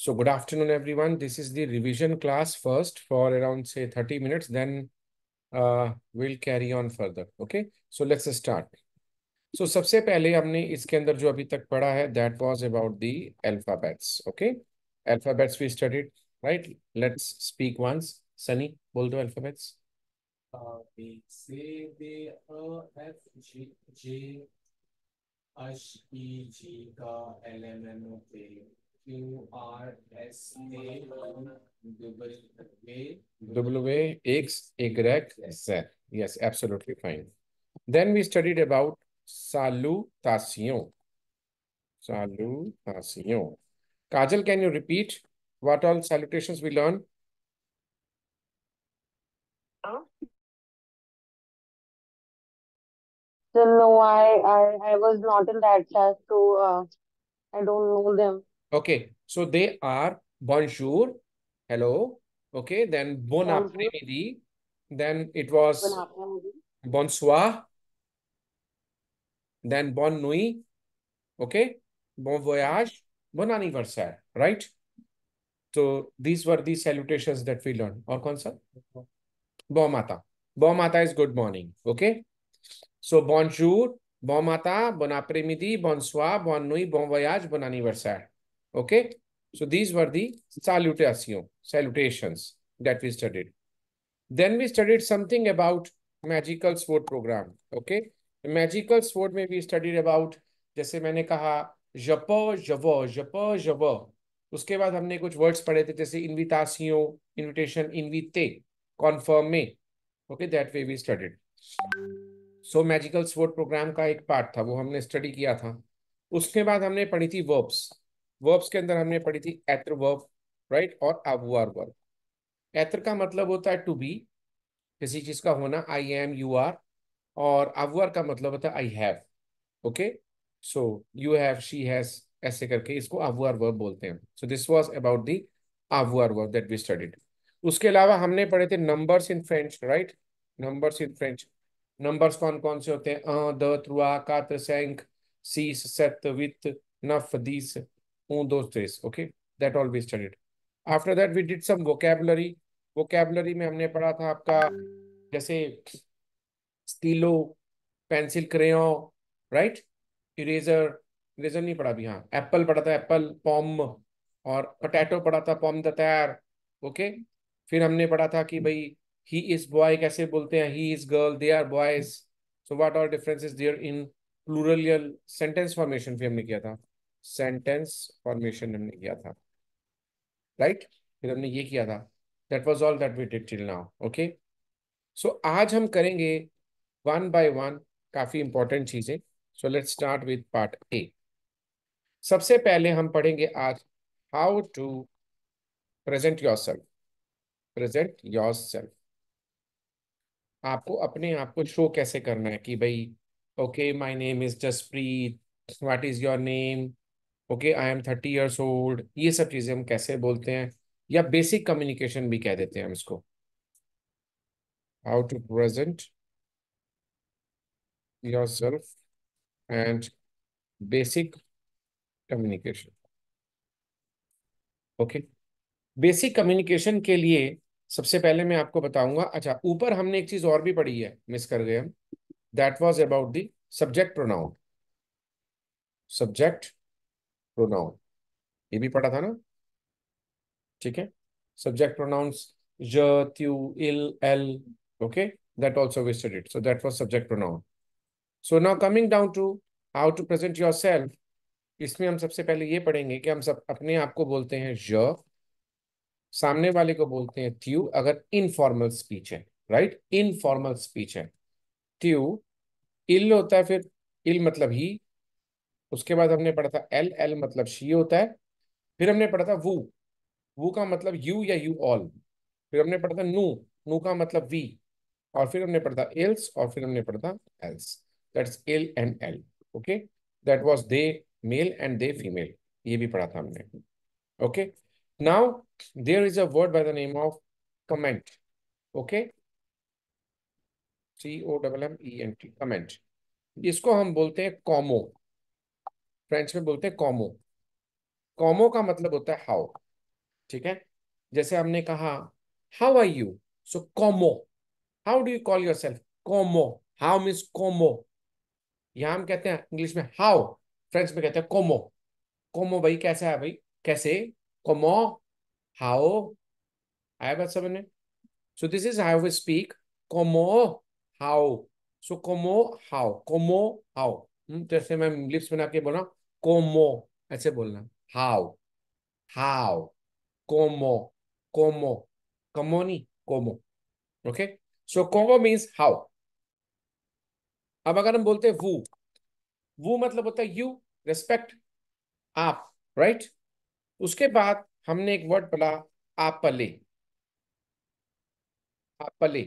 So good afternoon, everyone. This is the revision class first for around, say, 30 minutes. Then uh, we'll carry on further. Okay, so let's start. So first of all, we have studied that was about the alphabets. Okay, alphabets we studied, right? Let's speak once. Sunny, बोल alphabets. Uh, we say the W X Y Z. Yes, absolutely fine. Then we studied about salutación. Salutación. Kajal, can you repeat what all salutations we learned? no, I, I, I was not in that class, so uh, I don't know them. Okay, so they are bonjour, hello. Okay, then bon après-midi. Then it was bonsoir. Then bonne nuit. Okay, bon voyage, bon anniversaire, right? So these were the salutations that we learned. Or concern? Bon mata. Bon mata is good morning. Okay. So bonjour, bon mata, bon après-midi, bonsoir, bon nuit, bon voyage, bon anniversaire. Okay, so these were the salutation salutations that we studied. Then we studied something about magical sword program. Okay, magical sword में we studied about jaise maine kaha japo javo japo javo uske baad humne kuch words padhe the jaise invitation invitation invite confirm me okay that way we studied so magical sword program का एक part था वो हमने study किया था उसके बाद हमने पढ़ी थी वर्ब्स वर्ब्स के अंदर हमने पढ़ी थी एत्र वर्ब राइट और अबुआर वर्ब एत्र का मतलब होता है टू बी किसी चीज का होना आई एम यू आर और अबुआर का मतलब होता है I have okay so you have she has ऐसे करके इसको अबुआर वर्ब बोलते हैं so this was about the अबुआर वर्ब दैट वी स्टडीड उसके अलावा हमने पढ़े थे numbers in French right numbers in French numbers कौन कौन से होते हैं अ द त्रुआ कात्र सेंक सीस सत वित नफ दीस on those days. Okay, that all we studied. After that, we did some vocabulary. Vocabulary में हमने पढ़ा था आपका जैसे स्टीलो पेंसिल क्रेयो राइट इरेजर इरेजर नहीं पढ़ा भी हाँ एप्पल पढ़ा था एप्पल पॉम और पटैटो पढ़ा था पॉम दतार ओके फिर हमने पढ़ा था कि भाई ही इज बॉय कैसे बोलते हैं he is girl they are boys so what are differences there in plural sentence formation भी हमने किया था सेंटेंस फॉर्मेशन हमने किया था राइट right? फिर हमने ये किया था that was all that we did till now okay so आज हम करेंगे वन बाय वन काफी इंपॉर्टेंट चीजें so let's start with part A सबसे पहले हम पढ़ेंगे आज how to present yourself present yourself आपको अपने आप को शो कैसे करना है कि भाई okay my name is Jaspreet what is your name okay I am thirty years old ये सब चीज़ें हम कैसे बोलते हैं या बेसिक कम्युनिकेशन भी कह देते हैं हम इसको how to present yourself and basic communication okay basic communication के लिए सबसे पहले मैं आपको बताऊंगा अच्छा ऊपर हमने एक चीज और भी पढ़ी है मिस कर गए हम that was about the subject pronoun subject pronoun ये भी पढ़ा था ना ठीक है सब्जेक्ट प्रोनाउंस ज्यू इल एल okay that also wasted it so that was subject pronoun so now coming down to how to present yourself इसमें हम सबसे पहले ये पढ़ेंगे कि हम सब अपने आप को बोलते हैं ज सामने वाले को बोलते हैं त्यू अगर इनफॉर्मल स्पीच है राइट इनफॉर्मल स्पीच है त्यू इल होता है फिर इल मतलब ही उसके बाद हमने पढ़ा था एल एल मतलब शी होता है फिर हमने पढ़ा था वो वो का मतलब यू या यू ऑल फिर हमने पढ़ा था नू नू का मतलब वी और फिर हमने पढ़ा था एल्स और फिर हमने पढ़ा था एल्स दैट्स एल एंड एल okay that was the male and the female ये भी पढ़ा था हमने okay now there is a word by the name of comment okay C O double M E N T comment इसको हम बोलते हैं कॉमो फ्रेंच में बोलते हैं कॉमो कॉमो का मतलब होता है हाउ ठीक है जैसे हमने कहा हाउ आर यू सो कॉमो how do you call yourself कॉमो हाउ मीन्स कॉमो यहां हम कहते हैं इंग्लिश में हाउ फ्रेंच में कहते हैं कोमो कोमो भाई कैसा है भाई कैसे कोमो हाओ आया बात समझ में so this is how we speak कोमो हाउ सो कॉमो हाउ कोमो हाउ जैसे मैं लिप्स बना के बोला कोमो ऐसे बोलना हाउ हाउ कोमो कोमो कमोनी कोमो ओके सो कोमो मीन्स हाउ अब अगर हम बोलते हैं वू वो मतलब होता है यू रेस्पेक्ट आप राइट right? उसके बाद हमने एक वर्ड बोला आपले आपले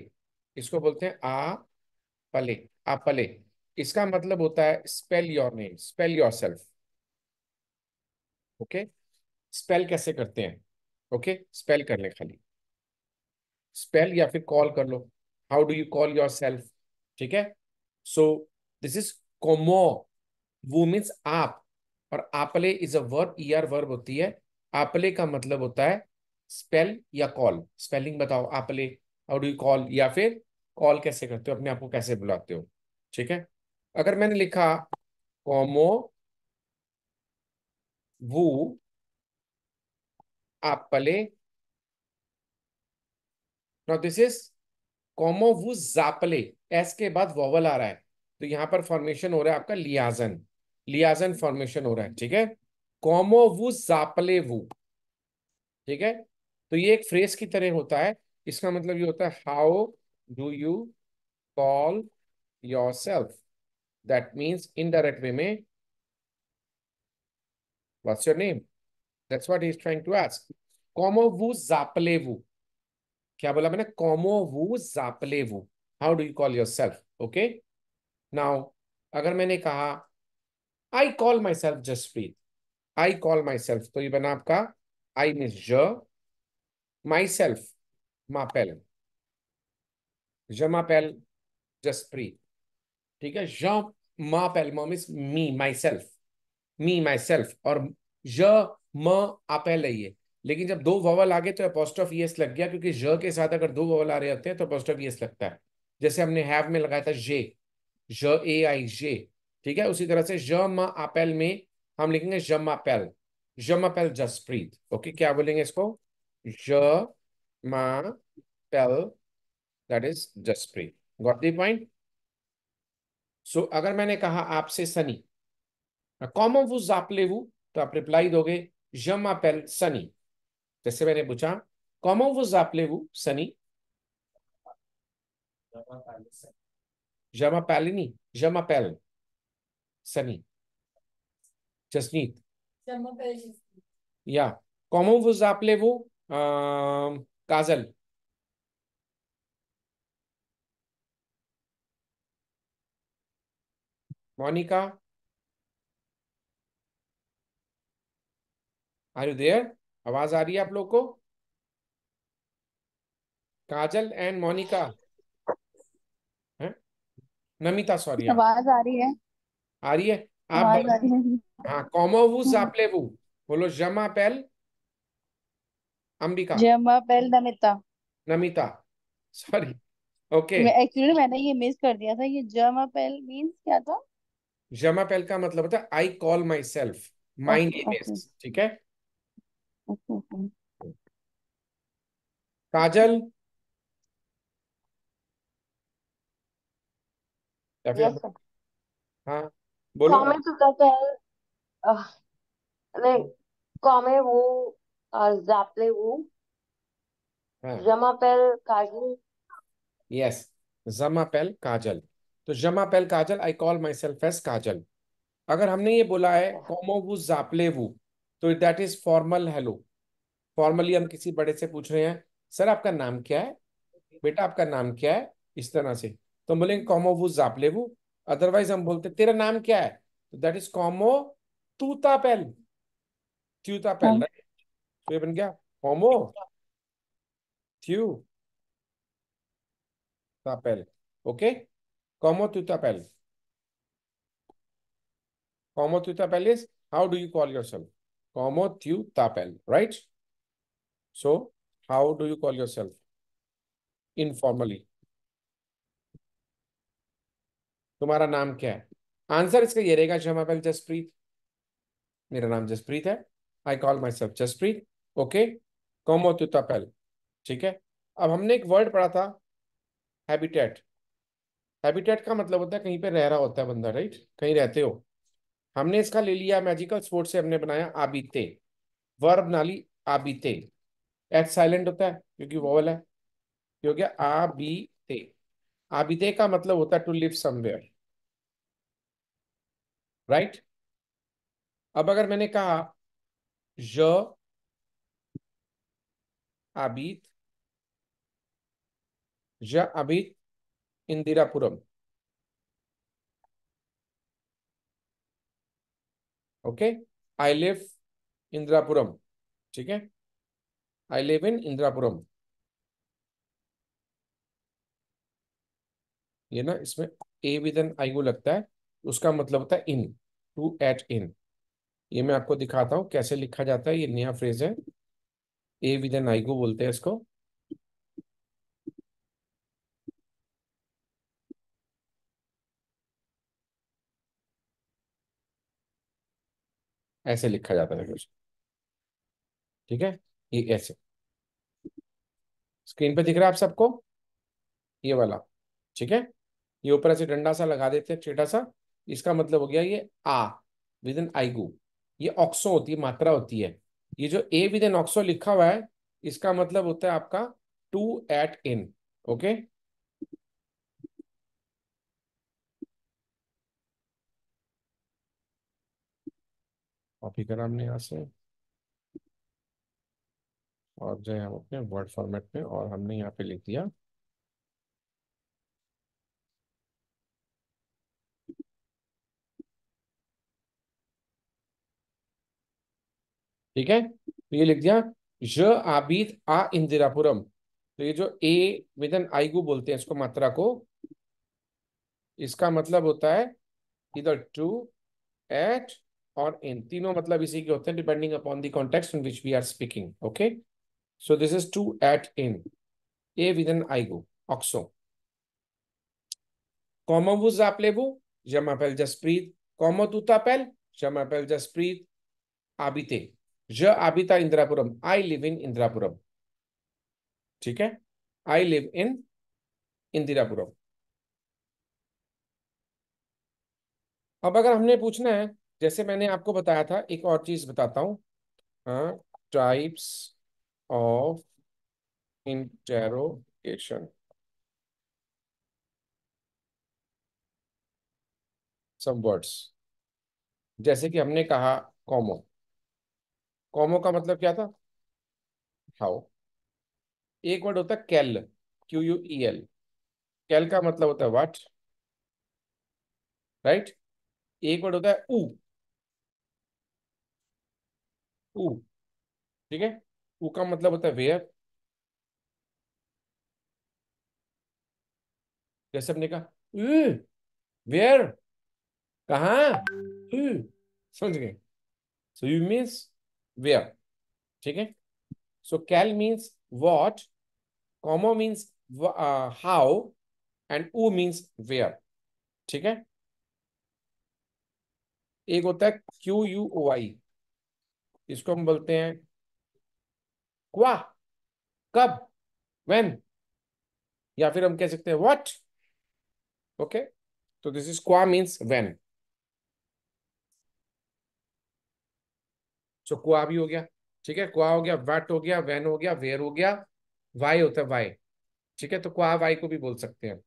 इसको बोलते हैं आ पले आपले इसका मतलब होता है spell your name spell yourself okay spell कैसे करते हैं ओके स्पेल कर ले खाली स्पेल या फिर कॉल कर लो how do you call yourself ठीक है सो दिस इज कोमो वो मीन्स आप और आपले is a verb E R verb होती है आपले का मतलब होता है स्पेल या कॉल स्पेलिंग बताओ आपले हाउ डू यू कॉल या फिर कॉल कैसे करते हो अपने आप को कैसे बुलाते हो ठीक है अगर मैंने लिखा कॉमो वो आपले दिस इज कॉमो वु जापले एस के बाद वॉवल आ रहा है तो यहां पर फॉर्मेशन हो रहा है आपका लियाजन लियाजन फॉर्मेशन हो रहा है ठीक है कॉमो वु जापले वो ठीक है तो ये एक फ्रेज की तरह होता है इसका मतलब ये होता है how do you call yourself that means indirect way में What's your name? That's what he's trying to ask. Como vous appelez-vous? क्या बोला मैंने कॉमो वू जापले वू how do you call yourself okay now अगर मैंने कहा I call myself Jaspreet I call myself तो ये बना आपका आई मीन ज माई सेल्फ मापेल ज मापेल जसप्रीत ठीक है ज मापेल मो means me myself me myself और ज म आपेल है लेकिन जब दो वॉवल आ गए तो अपोस्टॉफ यस लग गया क्योंकि ज के साथ अगर दो वॉवल आ रहे होते हैं तो अपोस्टॉफ यस लगता है जैसे हमने हैव में लगाया था जे ज ए आई जे ठीक है उसी तरह से ज म आपेल में हम लिखेंगे जम आपेल जम आपेल जसप्रीत ओके क्या बोलेंगे इसको ज म that is Jaspreet got the point so अगर मैंने कहा आपसे सनी कॉमन वो जाप ले वो तो आप रिप्लाई दोगे जमा पेल सनी जैसे मैंने पूछा कॉमन वो जाप ले वो सनी जमा पहले नहीं जमा पहल सनी जसनीत या कॉमन वो जाप ले वो Kajal Monica are you there आवाज आ रही है आप लोग को काजल एंड मोनिका नमिता सॉरी हाँ। आवाज आ रही है आ रही है आप हाँ सापले वो बोलो जमा पेल अंबिका जमा पेल Namita Namita sorry okay actually मैंने ये मिस कर दिया था ये जमा पेल मींस क्या था जमा पेल का मतलब होता है I call myself my name is ठीक है काजल हाँ बोलो कॉमे तो वो जापले वो जमापेल काजल यस जमापेल काजल तो जमापेल Kajal I call myself as Kajal अगर हमने ये बोला है अच्छा। कॉमो वो जापले वो तो that is formal hello formally हम किसी बड़े से पूछ रहे हैं सर आपका नाम क्या है बेटा आपका नाम क्या है इस तरह से तो हम बोलेंगे कॉमो वो जापले वो अदरवाइज हम बोलते तेरा नाम क्या है तो दैट इज कॉमो तूता पेल त्यूता पेल राइट तो ये बन गया कॉमो त्यूता तापेल ओके कॉमो त्यूता पेल कॉमो त्यूता पेल is how do you call yourself Komotyutapel, right? So, how do you call yourself? Informally. तुम्हारा नाम क्या है आंसर इसका ये रहेगा क्षमा पहले जसप्रीत मेरा नाम जसप्रीत है I call myself Jaspreet okay कोमोत्युतापल ठीक है अब हमने एक वर्ड पढ़ा था हैबिटेट हैबिटेट का मतलब होता है कहीं पे रह रहा होता है बंदा राइट कहीं रहते हो हमने इसका ले लिया मैजिकल स्पोर्ट से हमने बनाया आबीते वर्ब नाली आबीते एच साइलेंट होता है क्योंकि वॉवल है क्योंकि आबीते आबीते का मतलब होता है टू लिव समवेयर राइट अब अगर मैंने कहा ज आबीत ज आबीत Indirapuram okay I live Indirapuram ठीक है आई लिव इन इंदिरापुरम ये ना इसमें ए विद एन आई ओ लगता है उसका मतलब होता है इन टू एट इन ये मैं आपको दिखाता हूं कैसे लिखा जाता है ये नया फ्रेज है ए विद एन आई गो बोलते हैं इसको ऐसे लिखा जाता था क्वेश्चन ठीक है ये ऐसे स्क्रीन पे दिख रहा है आप सबको ये वाला ठीक है ये ऊपर ऐसे डंडा सा लगा देते हैं छेटा सा इसका मतलब हो गया ये आ विद इन आईगू ये ऑक्सो होती है मात्रा होती है ये जो ए विद इन ऑक्सो लिखा हुआ है इसका मतलब होता है आपका टू एट इन ओके okay? कॉपी करा हमने यहाँ से और जो है हम अपने वर्ड फॉर्मेट में और हमने यहाँ पे लिख दिया ठीक है तो ये लिख दिया ज आबिद आ इंदिरापुरम तो ये जो ए विद एन आईगू बोलते हैं इसको मात्रा को इसका मतलब होता है इधर टू एट और इन तीनों मतलब इसी के होते हैं depending upon the context in which we are speaking okay so this is टू एट इन ए विद एन गो ऑक्सो कॉमो वुज आप वो जमा पहल जसप्रीत कॉमो तूता पहल जमा पहल जसप्रीत आबिते ज आबिता Indirapuram I live in Indirapuram ठीक है आई लिव इन इंदिरापुरम अब अगर हमने पूछना है जैसे मैंने आपको बताया था एक और चीज बताता हूं टाइप्स ऑफ इंटेरोगेशन सब वर्ड्स जैसे कि हमने कहा कॉमो कॉमो का मतलब क्या था हाउ एक वर्ड होता है कैल क्यू यू ई एल कैल का मतलब होता है व्हाट राइट right? एक वर्ड होता है ऊ ऊ ठीक है ऊ का मतलब होता है वेयर जैसे हमने कहा वेयर कहा समझ गए सो यू मीन्स वेयर ठीक है सो कैल मीन्स वॉट कॉमो मीन्स हाउ एंड ऊ मीन्स वेयर ठीक है एक होता है क्यू यू ओ आई इसको हम बोलते हैं क्वा कब वेन या फिर हम कह सकते हैं वॉट ओके तो दिस इज क्वा मीन्स वेन सो क्वा भी हो गया ठीक है क्वा हो गया वट हो गया वेन हो गया वेयर हो गया वाई होता है वाई ठीक है तो क्वा वाई को भी बोल सकते हैं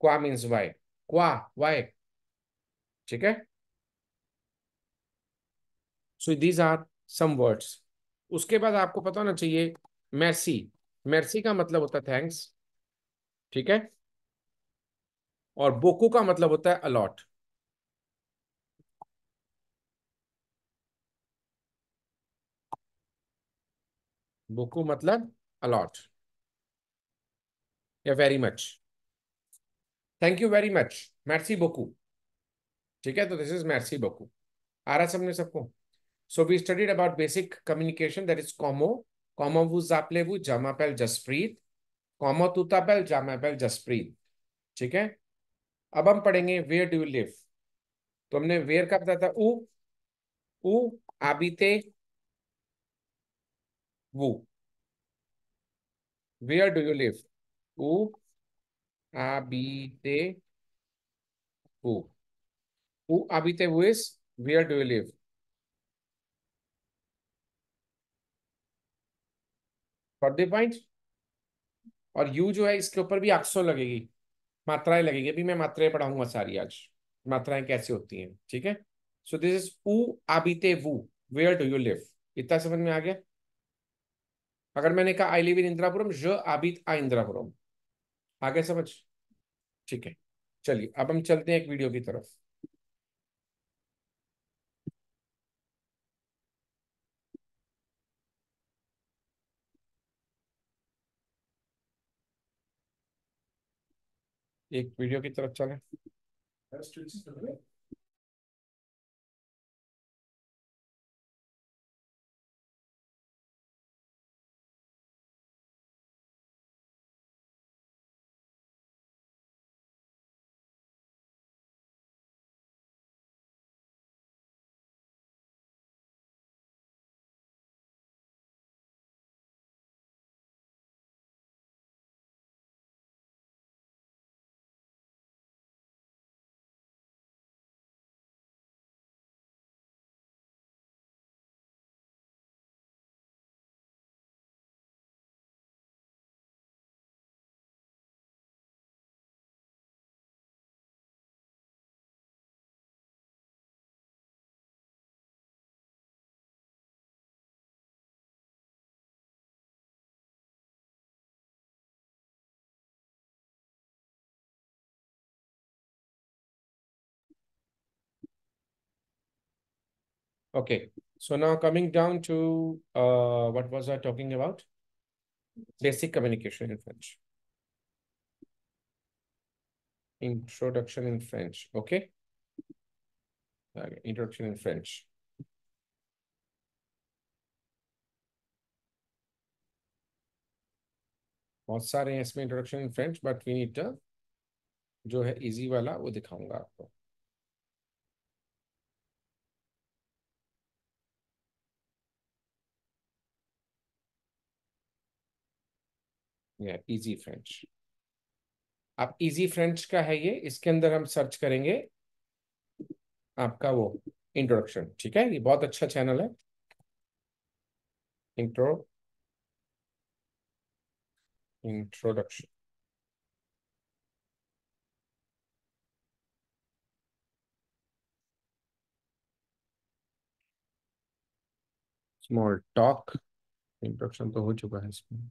क्वा मीन्स वाई क्वा वाई ठीक है so these are some words उसके बाद आपको पता होना चाहिए मैर्सी मैर्सी का मतलब होता है थैंक्स ठीक है और बोको का मतलब होता है अलॉट बोको मतलब अलॉट या very much thank you very much मैर्सी बोकू ठीक है तो दिस इज मैर्सी बोकू आ रहा सबने सबको So we studied about basic communication, that is como. Como vous appelez-vous, j'appelle Jaspreet. Como tu t'appelles, j'appelle Jaspreet. ठीक है अब हम पढ़ेंगे वेयर डू यू लिव तो हमने वेयर का बताया था ऊ ऊ आबिते वो वेयर डू यू लिव ऊ आबिते वो ऊ आबिते वो is where do you live got point और यू जो है इसके ऊपर भी अक्सो लगेगी मात्राएं लगेगी अभी मैं मात्राएं पढ़ाऊंगा सारी आज मात्राएं कैसे होती हैं ठीक है सो दिस इज ऊ आबिते वू वेयर डू यू लिव इतना समझ में आ गया अगर मैंने कहा आई लिव इन इंदिरापुरम ज आबित आ इंदिरापुरम आ गया समझ ठीक है चलिए अब हम चलते हैं एक वीडियो की तरफ एक वीडियो की तरफ चलें Okay. So now coming down to uh, what was I talking about? Basic communication in French. Introduction in French. Okay. okay. Uh, introduction in French. बहुत सारे हैं इसमें introduction in French but we need जो है easy वाला वो दिखाऊंगा आपको या इजी फ्रेंच आप इजी फ्रेंच का है ये इसके अंदर हम सर्च करेंगे आपका वो इंट्रोडक्शन ठीक है ये बहुत अच्छा चैनल है intro introduction small talk introduction तो हो चुका है इसमें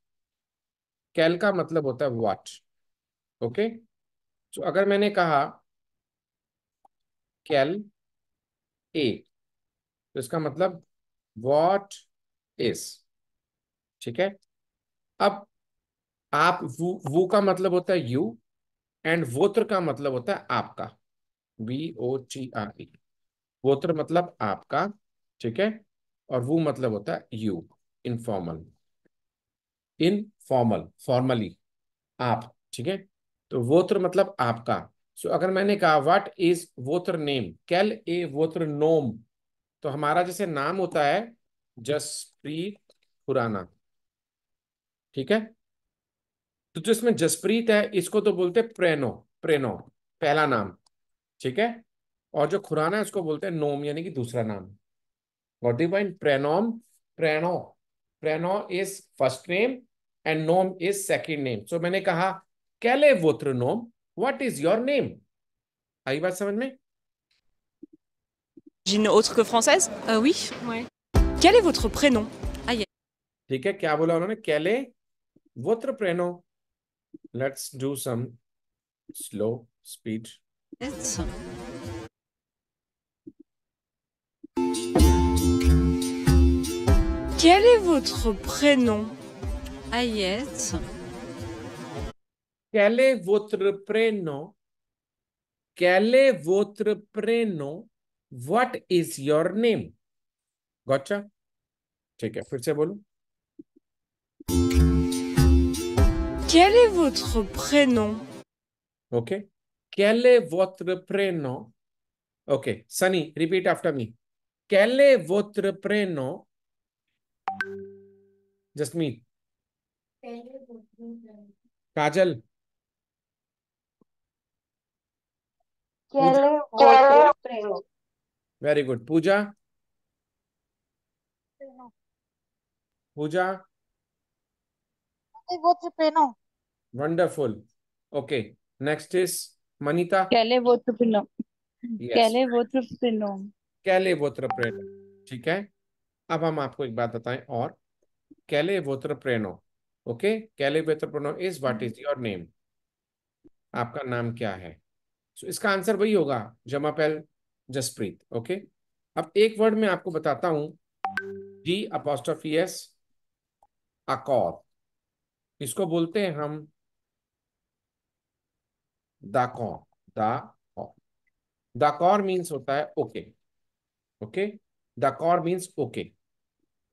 कैल का मतलब होता है वाट ओके तो अगर मैंने कहा कैल ए तो इसका मतलब वॉट इज ठीक है अब आप वो वो का मतलब होता है यू एंड वोत्र का मतलब होता है आपका V O T R E वोत्र मतलब आपका ठीक है और वो मतलब होता है you informal in formal formally आप ठीक है तो वोत्र मतलब आपका सो so, अगर मैंने कहा व्हाट इज वोत्र नेम कैल ए वोत्र नोम तो हमारा जैसे नाम होता है जसप्रीत खुराना ठीक है तो जो इसमें जसप्रीत है इसको तो बोलते प्रेनो प्रेनो पहला नाम ठीक है और जो खुराना है उसको बोलते हैं नोम यानी कि दूसरा नाम वॉट दी पॉइंट प्रेनोम प्रेनो प्रेनो is first name and nom is second name. So मैंने quel est votre nom what is your name? आई बात समझ J'ai une autre que française euh, Oui. Quel est votre prénom ah, quel est votre prénom Let's do some slow speech. It's... Quel est votre prénom Hayez. Quel est votre prénom? Quel est votre prénom? What is your name? Gotcha? ठीक है फिर से बोलो Quel est votre prénom? OK. Quel est votre prénom? OK. Sunny, repeat after me. Quel est votre prénom? Just me. Kajal very good Pooja Pooja wonderful okay next is Manita कैले वो तो कैले वो तो प्रेनो कैले वो तो ठीक है अब हम आपको एक बात बताएं और कैले वो प्रेनो ओके कैलिब एंट्रप्रनोर is what is your name आपका नाम क्या है सो so, इसका आंसर वही होगा जमा पहल जसप्रीत ओके अब एक वर्ड में आपको बताता हूं जी अपोस्टोफी अकौर इसको बोलते हैं हम दाकौर दाकौर दाकौर मीन्स होता है ओके ओके दाकौर मीन्स ओके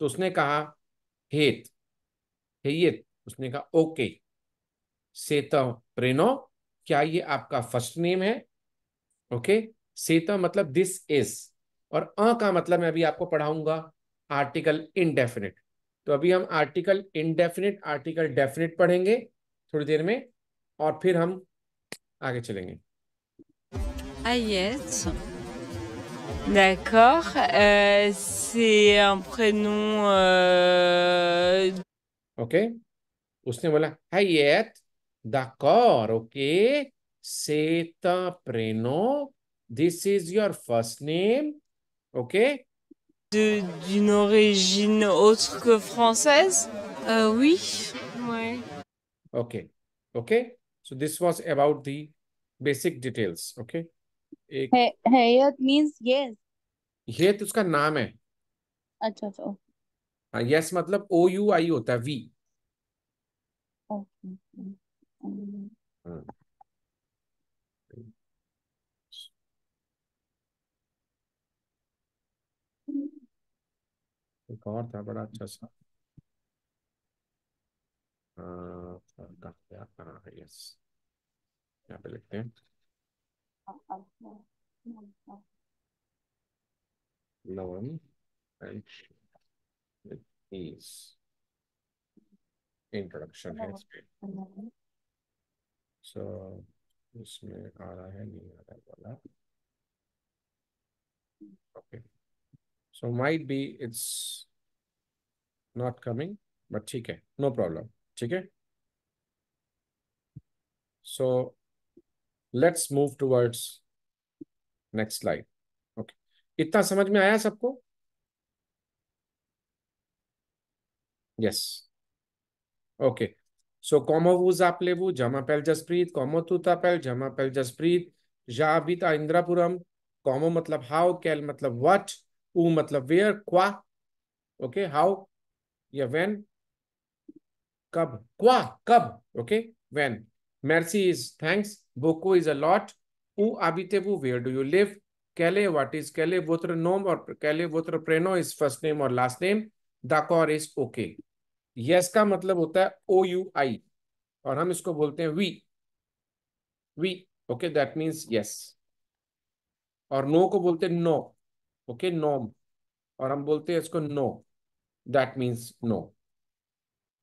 तो उसने कहा हेत ये उसने कहा ओके सेतव प्रेनो क्या ये आपका फर्स्ट नेम है ओके सेतव मतलब दिस इज और अ का मतलब मैं अभी आपको पढ़ाऊंगा आर्टिकल इनडेफिनेट तो अभी हम आर्टिकल इनडेफिनेट आर्टिकल डेफिनेट पढ़ेंगे थोड़ी देर में और फिर हम आगे चलेंगे ah, D'accord. Euh, c'est un prénom euh, okay उसने बोला हाइएत d'accord ok c'est un prénom this is your first name ok d'une origine autre que française euh, oui ouais. ok ok so this was about the basic details ok Hayat means yes ये तो उसका नाम है अच्छा so yes हाँ, मतलब ओ you आई होता है वी हाँ। एक और था बड़ा अच्छा सा हाँ, यस पे लिखते हैं लवन अच्छा, एंड is इंट्रोडक्शन है इस पे सो so, इसमें आ रहा है नहीं आ रहा है वाला okay so might be it's not coming but ठीक है नो प्रॉब्लम ठीक है so let's move towards next slide okay इतना समझ में आया सबको Yes. Okay. So como vous appelez-vous? Je m'appelle Jasprit. Comment tu t'appelles? Je m'appelle Jasprit. J'habite à Indrapuram. Como मतलब how, quel मतलब what, où मतलब where, quoi. Okay, how या when. कब quoi, कब. Okay, when. Merci is thanks. Beaucoup is a lot. Où habitez-vous? Where do you live? Quelle, what is quelle, votre nom or quelle, votre prénom is first name or last name. D'accord is okay. Yes का मतलब होता है ओ you आई और हम इसको बोलते हैं वी वी ओके दैट मीन्स यस और नो को बोलते हैं नो ओके नोम और हम बोलते हैं इसको no that means no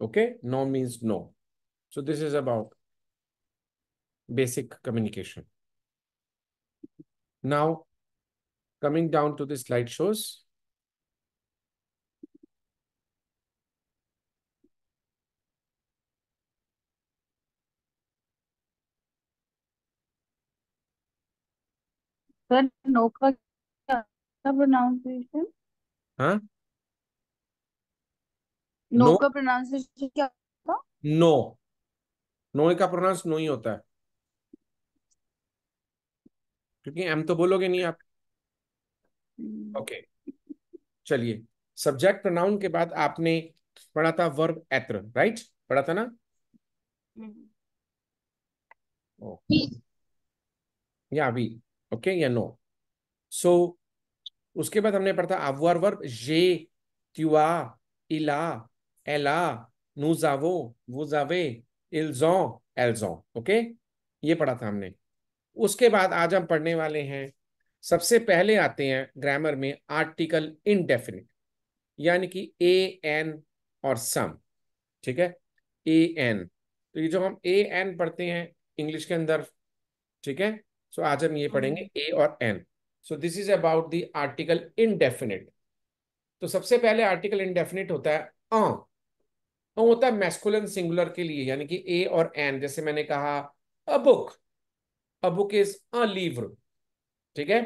okay no means no so this is about basic communication now coming down to this slide shows sir no क्या प्रोनाउंसिएशन हाँ नो नो का प्रोनाउंसिएशन क्या था नो नो का प्रोनाउंस नो ही होता है क्योंकि एम तो बोलोगे नहीं आप हम्म। ओके चलिए सब्जेक्ट प्रोनाउन के बाद आपने पढ़ा था वर्ब एत्र राइट पढ़ा था ना हम्म। या अभी ओके या नो सो उसके बाद हमने पढ़ा अववर वर्ब जे त्युआ इला एला नू जावो वो जावे इल्जो एल्जो ओके ये पढ़ा था हमने उसके बाद आज हम पढ़ने वाले हैं सबसे पहले आते हैं ग्रामर में आर्टिकल इनडेफिनिट यानी कि ए एन और सम ठीक है ए एन तो ये जो हम ए एन पढ़ते हैं इंग्लिश के अंदर ठीक है सो आज हम ये हाँ। पढ़ेंगे ए और N so this is about the article indefinite तो सबसे पहले आर्टिकल इनडेफिनेट होता है अ तो होता है मैस्कुलन सिंगुलर के लिए यानी कि ए और एन जैसे मैंने कहा a book a book is a लीवर ठीक है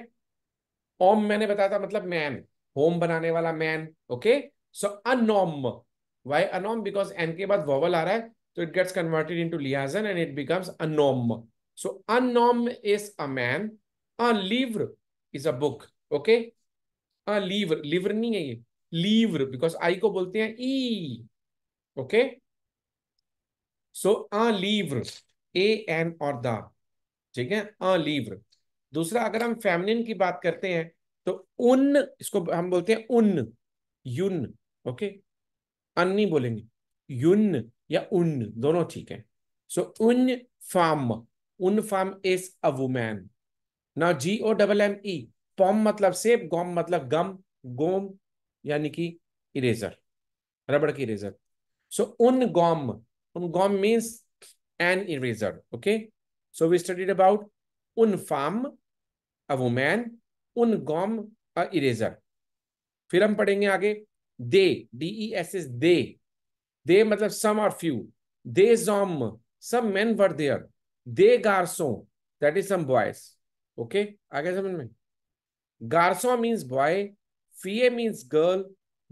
ओम मैंने बताया था मतलब मैन होम बनाने वाला मैन ओके सो अनोम वाई अनोम बिकॉज एन के बाद वॉवल आ रहा है तो it gets converted into liaison and it becomes अनोम So a nom is a man. A livre is a book. Okay. A livre. Livre नहीं है ये. Livre because I को बोलते हैं e. Okay. So a livre. A n or the. ठीक है a livre दूसरा अगर हम फेमिनिन की बात करते हैं तो उन इसको हम बोलते हैं उन युन ओके अन नहीं बोलेंगे युन या उन दोनों ठीक है सो so, उन फार्म उनफम इज अ वुमैन ना जी ओ डबल एम ई पॉम मतलब सेब गॉम मतलब गम गोम यानी कि इरेजर रबड़ की इरेजर सो उन गॉम उन गॉम means an eraser okay so we studied about उन फार्म अ वुमैन उन गॉम अ इरेजर फिर हम पढ़ेंगे आगे दे डीई एस एस दे दे मतलब सम और फ्यू दे जॉम सम मेन वर देयर दे गारसो that is some boys okay आगे समझ में गारसो मीन्स बॉय फीए मीन्स गर्ल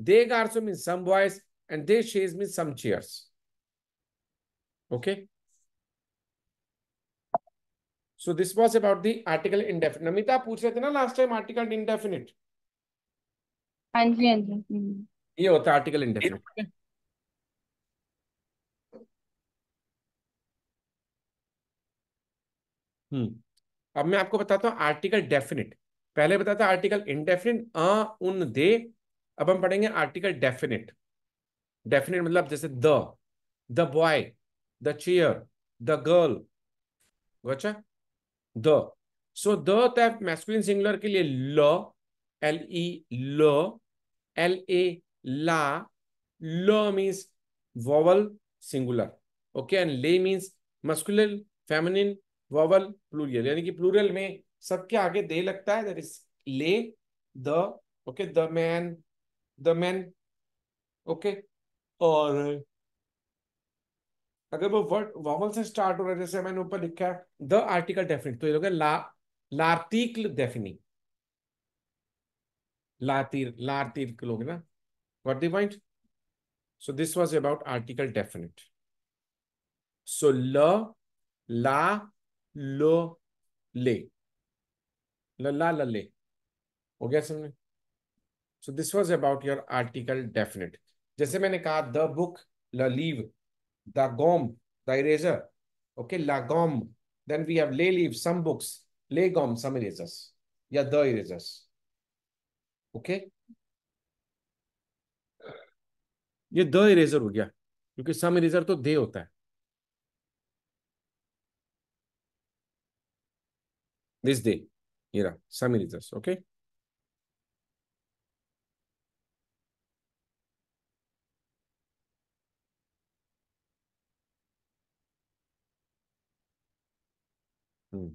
दे गारसो मीन्स सम बॉयज एंड दे शेज means some chairs okay so this was about the article indefinite namita पूछ रहे थे ना last time article indefinite हाँ जी हाँ जी ये होता है article indefinite हम्म। अब मैं आपको बताता हूँ आर्टिकल डेफिनेट पहले बताता आर्टिकल इनडेफिनिट अ उन दे अब हम पढ़ेंगे आर्टिकल डेफिनेट डेफिनेट मतलब जैसे the the boy the chair the girl गचा the so the masculine singular के लिए ल एल ई e, ल एल ए ला ल means vowel singular okay and ले मीन्स मस्कुलर फेमिनिन वर्वल प्लूरियल यानी कि प्लूरियल में सबके आगे दे लगता है दैट इज ले the okay the man the man okay और अगर वो वर्ड वॉवल से स्टार्ट हो रहा है जैसे मैंने ऊपर लिखा है द आर्टिकल डेफिनिट तो ये लोग ला लार्तिकल डेफिनी लातिर के लोग ना what the point so this was about article definite so ल ला लो ले लल्ला लल्ले हो गया समझ so this was about your article definite जैसे मैंने कहा द बुक ल लीव द गोम द इरेजर ओके ला गोम देन वी हैव ले लीव सम बुक्स ले गोम सम इरेजर्स या द इरेजर्स ओके ये द इरेजर हो गया क्योंकि सम इरेजर तो दे होता है this day. Mira, summary results. Okay. Hmm.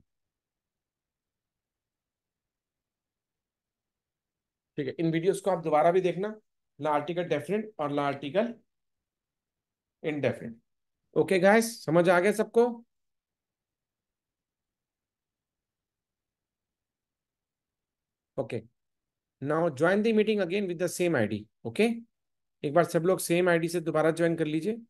ठीक है इन वीडियोस को आप दोबारा भी देखना ना आर्टिकल डेफिनेट और ना आर्टिकल इनडेफिनेट ओके गाइस समझ आ गया सबको okay now join the meeting again with the same I D okay एक बार सब लोग सेम आई डी से दोबारा ज्वाइन कर लीजिए